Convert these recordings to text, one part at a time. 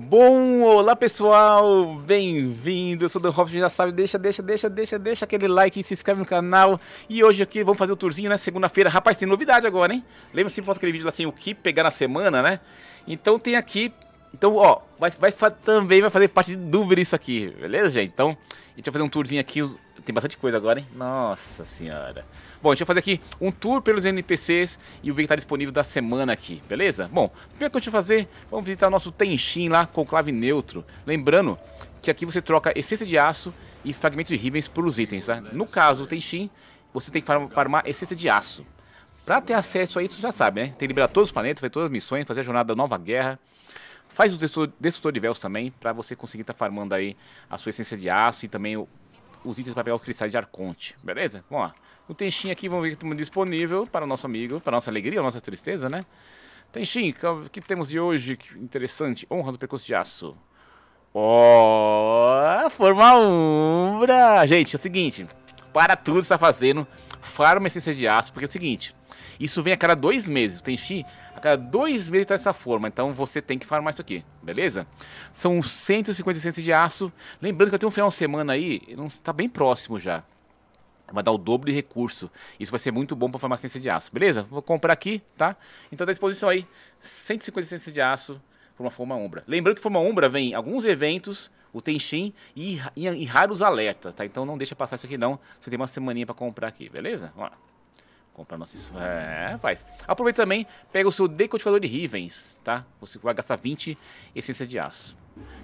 Bom, olá pessoal, bem-vindo, eu sou o Dan Robson, já sabe, deixa, deixa, deixa, deixa, deixa aquele like, se inscreve no canal E hoje aqui vamos fazer o um tourzinho, né, segunda-feira, rapaz, tem novidade agora, hein Lembra sempre que eu faço aquele vídeo assim, o que pegar na semana, né Então tem aqui então, ó, vai, vai, também vai fazer parte do Uber isso aqui, beleza, gente? Então, a gente vai fazer um tourzinho aqui. Tem bastante coisa agora, hein? Nossa senhora. Bom, a gente vai fazer aqui um tour pelos NPCs e o que está disponível da semana aqui, beleza? Bom, primeiro que a gente vai fazer, vamos visitar o nosso Tenshin lá, conclave neutro. Lembrando que aqui você troca essência de aço e fragmentos de ribens por os itens, tá? No caso, do Tenshin, você tem que farmar essência de aço. Pra ter acesso a isso, já sabe, né? Tem que liberar todos os planetas, fazer todas as missões, fazer a jornada da nova guerra. Faz o destrutor de véus também, para você conseguir estar tá farmando aí a sua essência de aço e também o, os itens para pegar o cristal de arconte, beleza? Vamos lá. O Tenchin aqui, vamos ver que temos disponível para o nosso amigo, para nossa alegria, nossa tristeza, né? Tenchin, o que temos de hoje? Que interessante, honra do percurso de aço. Oh, forma umbra! Gente, é o seguinte, para tudo que está fazendo, farma essência de aço, porque é o seguinte, isso vem a cada dois meses, o Tenchin a cada dois meses traz tá essa forma, então você tem que farmar isso aqui, beleza? São 150 centos de aço. Lembrando que eu tenho um final de semana aí, está bem próximo já. Vai dar o dobro de recurso. Isso vai ser muito bom para farmar ciência de aço, beleza? Vou comprar aqui, tá? Então tá à disposição aí, 150 ciência de aço por uma forma umbra. Lembrando que forma umbra vem alguns eventos, o Tenshin e, e, e raros alertas, tá? Então não deixa passar isso aqui não, você tem uma semaninha para comprar aqui, beleza? Vamos lá. Comprar nossos. É, rapaz. Aproveita também, pega o seu decodificador de Rivens, tá? Você vai gastar 20 essências de aço.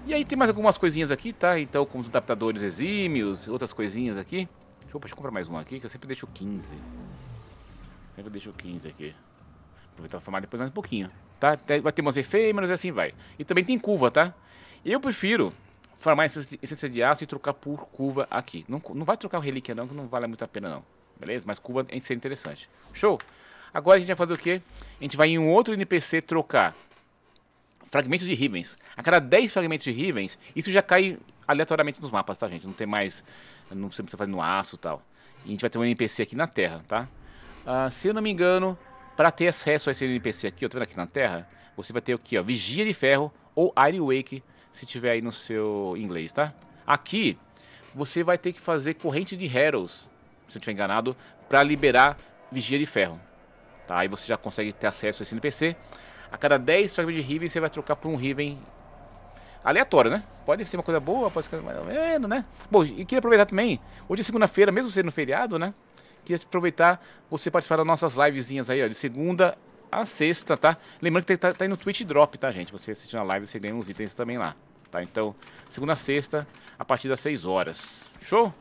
E aí tem mais algumas coisinhas aqui, tá? Então, como os adaptadores exímios, outras coisinhas aqui. deixa eu comprar mais um aqui, que eu sempre deixo 15. Sempre deixo 15 aqui. Aproveitar pra farmar depois mais um pouquinho, tá? Vai ter umas efêmeras e assim vai. E também tem curva, tá? Eu prefiro farmar essência de aço e trocar por curva aqui. Não, não vai trocar o relíquia não, que não vale muito a pena não beleza? Mas curva é ser interessante. Show? Agora a gente vai fazer o quê? A gente vai em um outro NPC trocar fragmentos de Rivens. A cada 10 fragmentos de Rivens, isso já cai aleatoriamente nos mapas, tá, gente? Não tem mais... Não precisa fazer no aço e tal. E a gente vai ter um NPC aqui na Terra, tá? Ah, se eu não me engano, para ter acesso a esse NPC aqui, ó, tá vendo aqui na Terra? Você vai ter o quê? ó? Vigia de Ferro ou Iron Wake, se tiver aí no seu inglês, tá? Aqui, você vai ter que fazer corrente de Heralds se eu tiver enganado, para liberar Vigia de Ferro. Tá? Aí você já consegue ter acesso a esse NPC. A cada 10 fragmentos de Riven, você vai trocar por um Riven aleatório, né? Pode ser uma coisa boa, pode ser mais ou menos, né? Bom, e queria aproveitar também, hoje é segunda-feira, mesmo sendo feriado, né? Queria aproveitar você participar das nossas livezinhas aí, ó, de segunda a sexta, tá? Lembrando que tá, tá aí no Twitch Drop, tá, gente? Você assistindo a live, você ganha uns itens também lá, tá? Então, segunda a sexta, a partir das 6 horas. Show?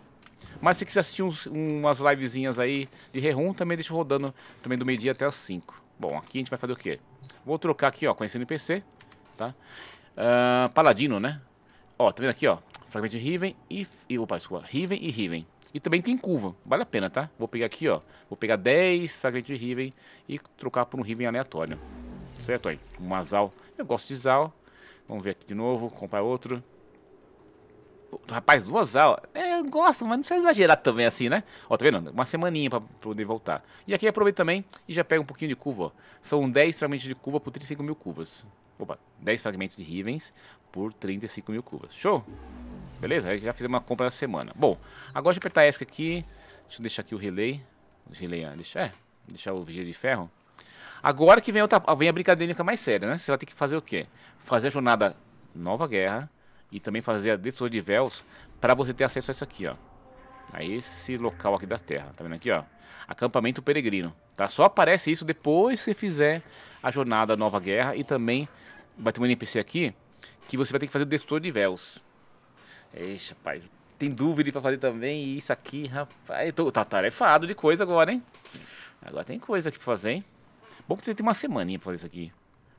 Mas se quiser assistir uns, umas livezinhas aí de Rerun, também deixo rodando também do meio-dia até as 5. Bom, aqui a gente vai fazer o quê? Vou trocar aqui, ó, conhecendo NPC, tá? Uh, Paladino, né? Ó, tá vendo aqui, ó? Fragmento de Riven e, e... Opa, desculpa. Riven e Riven. E também tem curva. Vale a pena, tá? Vou pegar aqui, ó. Vou pegar 10 fragmentos de Riven e trocar por um Riven aleatório. Certo aí? Um Azal. Eu gosto de Zal. Vamos ver aqui de novo. Comprar outro. Rapaz, duas aulas. É, eu gosto, mas não precisa exagerar também assim, né? Ó, tá vendo? Uma semaninha pra poder voltar. E aqui aproveita também e já pega um pouquinho de curva. Ó. São 10 fragmentos de curva por 35 mil curvas. Opa, 10 fragmentos de Rivens por 35 mil curvas. Show? Beleza? Aí já fizemos uma compra na semana. Bom, agora deixa eu apertar ESC aqui. Deixa eu deixar aqui o relay. O relay, ah, deixa, é, deixar o vigia de ferro. Agora que vem, outra, vem a brincadeira é mais séria, né? Você vai ter que fazer o quê? Fazer a jornada Nova Guerra e também fazer a destruição de véus para você ter acesso a isso aqui, ó. A esse local aqui da Terra, tá vendo aqui, ó? Acampamento Peregrino, tá? Só aparece isso depois que você fizer a jornada Nova Guerra e também vai ter um NPC aqui que você vai ter que fazer o destrutor de véus. Ixi, rapaz, tem dúvida para fazer também e isso aqui, rapaz, tô, tá tarefado de coisa agora, hein? Agora tem coisa aqui pra fazer, hein? Bom que você tem uma semaninha pra fazer isso aqui.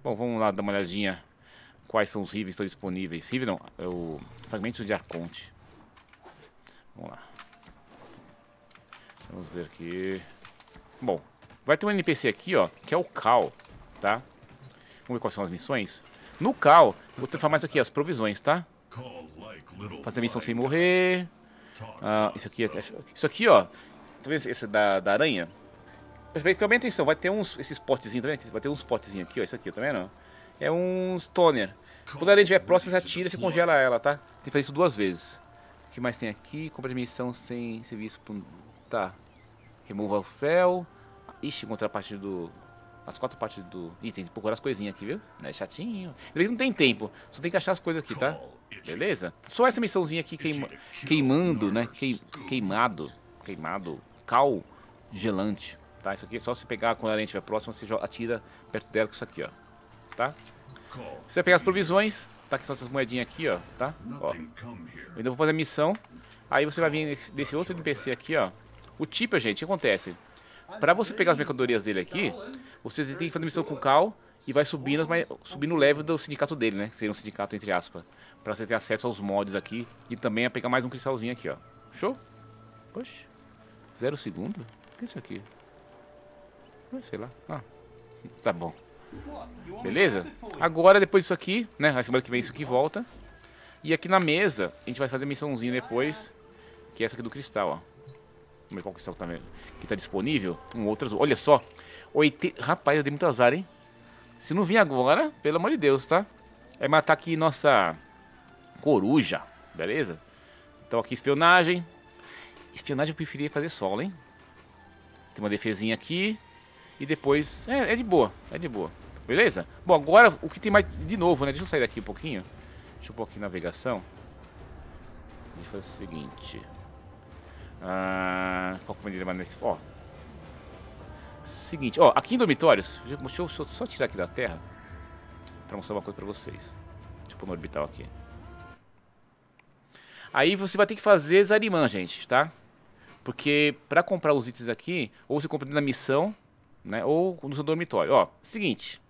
Bom, vamos lá dar uma olhadinha quais são os rives que estão disponíveis. Rive não, é o fragmento de Arconte. Vamos lá. Vamos ver aqui. Bom, vai ter um NPC aqui, ó, que é o Cal, tá? Vamos ver quais são as missões. No Cal, vou transformar mais aqui as provisões, tá? Fazer a missão sem morrer. Ah, isso aqui, é, isso aqui, ó. Tá vendo esse da, da aranha? Mas bem, atenção, vai ter uns, esses potezinhos, tá vendo? Vai ter uns potezinhos aqui, ó, isso aqui, tá vendo? é um stoner. Quando a lente estiver próxima, você atira e você congela ela, tá? Tem que fazer isso duas vezes. O que mais tem aqui? Compra de missão sem serviço. Tá. Remova o fel. Ixi, encontrar a parte do. As quatro partes do. Ih, tem que procurar as coisinhas aqui, viu? É chatinho. não tem tempo. Só tem que achar as coisas aqui, tá? Beleza? Só essa missãozinha aqui queima... queimando, né? Queimado. Queimado. Cal gelante. Tá? Isso aqui é só se pegar quando a lente estiver próxima, você atira perto dela com isso aqui, ó tá? Você vai pegar as provisões, tá? Que são essas moedinhas aqui, ó, tá? Ó. Então, eu ainda vou fazer a missão. Aí você vai vir desse outro NPC aqui, ó. O tipo, gente, o que acontece? Pra você pegar as mercadorias dele aqui, você tem que fazer missão com o Cal e vai subindo, mas subindo o level do sindicato dele, né? Que seria um sindicato, entre aspas. Pra você ter acesso aos mods aqui e também a pegar mais um cristalzinho aqui, ó. Show? Poxa. Zero segundo? O que é isso aqui? Sei lá. Ah, tá bom. Beleza? Agora, depois disso aqui, né? Na semana que vem isso aqui volta. E aqui na mesa, a gente vai fazer a missãozinha depois, que é essa aqui do cristal, ó. Vamos ver qual cristal que tá, que tá disponível. Um outro azul. Olha só. Oite... Rapaz, eu dei muito azar, hein? Se não vir agora, pelo amor de Deus, tá? É matar aqui nossa coruja, beleza? Então aqui espionagem. Espionagem eu preferia fazer solo, hein? Tem uma defesinha aqui. E depois. É, é de boa, é de boa. Beleza? Bom, agora o que tem mais. De novo, né? Deixa eu sair daqui um pouquinho. Deixa eu pôr aqui navegação. Deixa eu fazer o seguinte. Ah, qual que mais nesse. Ó. Seguinte, ó, aqui em dormitórios. Deixa eu só tirar aqui da terra. Pra mostrar uma coisa pra vocês. Deixa eu pôr no orbital aqui. Aí você vai ter que fazer Zariman, gente, tá? Porque pra comprar os itens aqui, ou você compra na missão, né? Ou no seu dormitório. Ó, seguinte.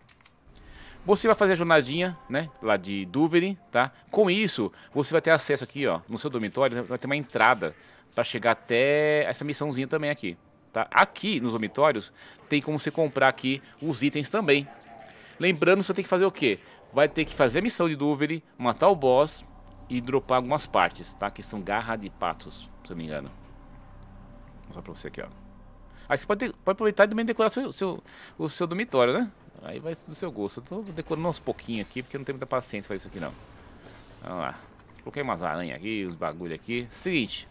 Você vai fazer a jornadinha, né? Lá de Duvery, tá? Com isso, você vai ter acesso aqui, ó, no seu dormitório, vai ter uma entrada para chegar até essa missãozinha também aqui, tá? Aqui nos dormitórios tem como você comprar aqui os itens também. Lembrando, você tem que fazer o quê? Vai ter que fazer a missão de Duvery, matar o boss e dropar algumas partes, tá? Que são garra de patos, se eu não me engano. Vou mostrar pra você aqui, ó. Aí você pode, pode aproveitar e também decorar seu, seu, o seu dormitório, né? Aí vai do seu gosto. Eu tô decorando uns pouquinhos aqui, porque eu não tenho muita paciência pra isso aqui, não. Vamos lá. Coloquei umas aranhas aqui, uns bagulho aqui. Seguinte.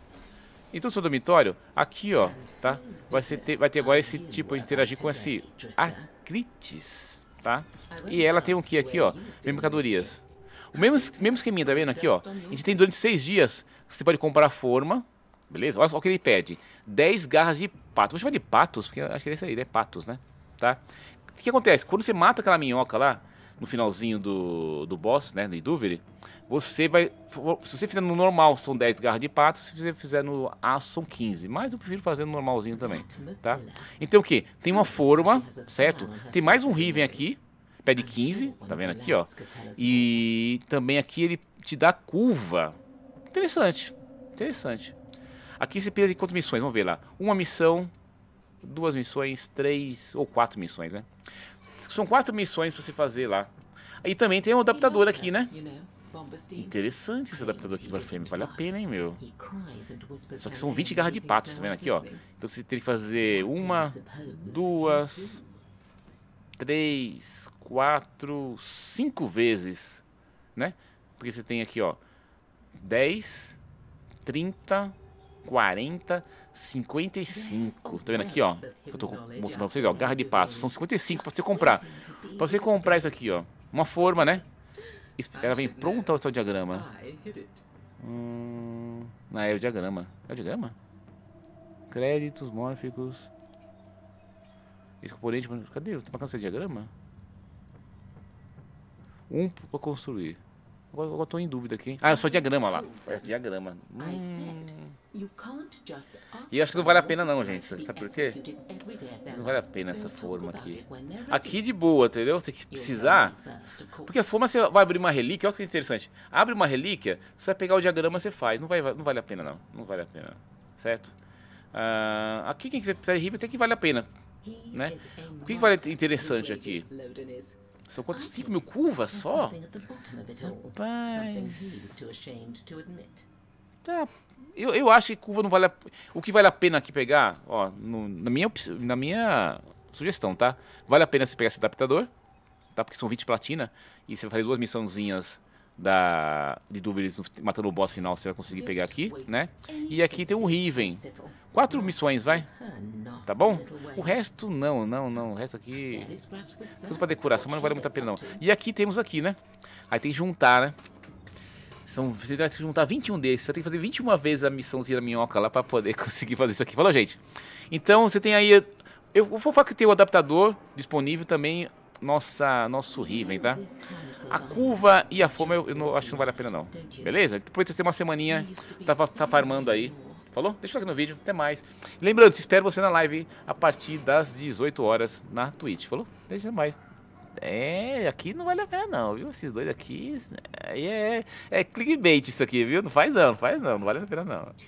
Então, seu dormitório, aqui, ó, tá? Vai, ser ter, vai ter agora esse tipo de interagir com esse acritis, tá? E ela tem o um que aqui, ó? vem Mercadorias. O mesmo, mesmo esqueminha, tá vendo aqui, ó? A gente tem durante seis dias, você pode comprar forma, beleza? Olha só o que ele pede. 10 garras de pato. Vou chamar de patos, porque acho que é isso aí, né? Patos, né? Tá? O que acontece? Quando você mata aquela minhoca lá, no finalzinho do, do boss, né? No dúvida. você vai. Se você fizer no normal, são 10 garras de pato. Se você fizer no aço, são 15. Mas eu prefiro fazer no normalzinho também, tá? Então o que? Tem uma forma, certo? Tem mais um Riven aqui, pede 15, tá vendo aqui, ó? E também aqui ele te dá curva. Interessante, interessante. Aqui você precisa de quantas missões? Vamos ver lá. Uma missão, duas missões, três ou quatro missões, né? São quatro missões para você fazer lá. E também tem um adaptador aqui, né? Interessante esse adaptador aqui do Warframe, vale a pena, hein, meu? Só que são 20 garras de pato, tá vendo aqui, ó? Então você tem que fazer uma, duas, três, quatro, cinco vezes, né? Porque você tem aqui, ó, 10, 30, 40, 55. Tá vendo aqui, ó? Eu tô mostrando pra vocês, ó. Garra de passo. São 55 pra você comprar. Pra você comprar isso aqui, ó. Uma forma, né? Ela vem pronta ou é o diagrama? Hum, não, é o diagrama. É o diagrama? Créditos mórficos. Esse componente. Cadê? Tá marcando seu diagrama? Um pra construir. Agora eu tô em dúvida aqui. Ah, é só diagrama lá. É diagrama. Hum. E acho que não vale a pena não, gente. Sabe por quê? Não vale a pena essa forma aqui. Aqui de boa, entendeu? Se precisar. Porque a forma você vai abrir uma relíquia, olha que interessante. Abre uma relíquia, você vai pegar o diagrama você faz. Não, vai, não vale a pena não. Não vale a pena. Certo? Uh, aqui quem quiser precisar de riba até que vale a pena. Né? O que, que vale interessante aqui? São quantos? 5 mil curvas só? Rapaz. Tá. Eu, eu acho que curva não vale a, O que vale a pena aqui pegar, ó, no, na, minha, na minha sugestão, tá? Vale a pena você pegar esse adaptador, tá? Porque são 20 platina e você vai fazer duas missãozinhas da, de dúvidas matando o boss final, você vai conseguir pegar aqui, né? E aqui tem o Riven. Quatro missões, vai. Tá bom? O resto, não, não, não. O resto aqui... Tudo pra decoração, mas não vale muito a pena, não. E aqui temos aqui, né? Aí tem que juntar, né? São, você vai se juntar 21 desses, você vai ter que fazer 21 vezes a missãozinha da minhoca lá para poder conseguir fazer isso aqui. Falou, gente? Então, você tem aí... Eu vou falar que tem o adaptador disponível também, nossa, nosso Riven, tá? A curva e a forma eu, eu não, acho que não vale a pena não. Beleza? Depois de ter uma semaninha, tá, tá farmando aí. Falou? Deixa o aqui no vídeo. Até mais. Lembrando, espero você na live a partir das 18 horas na Twitch. Falou? Deixa mais. É, aqui não vale a pena não, viu? Esses dois aqui. É, é, é clickbait isso aqui, viu? Não faz não, não faz não, não vale a pena não.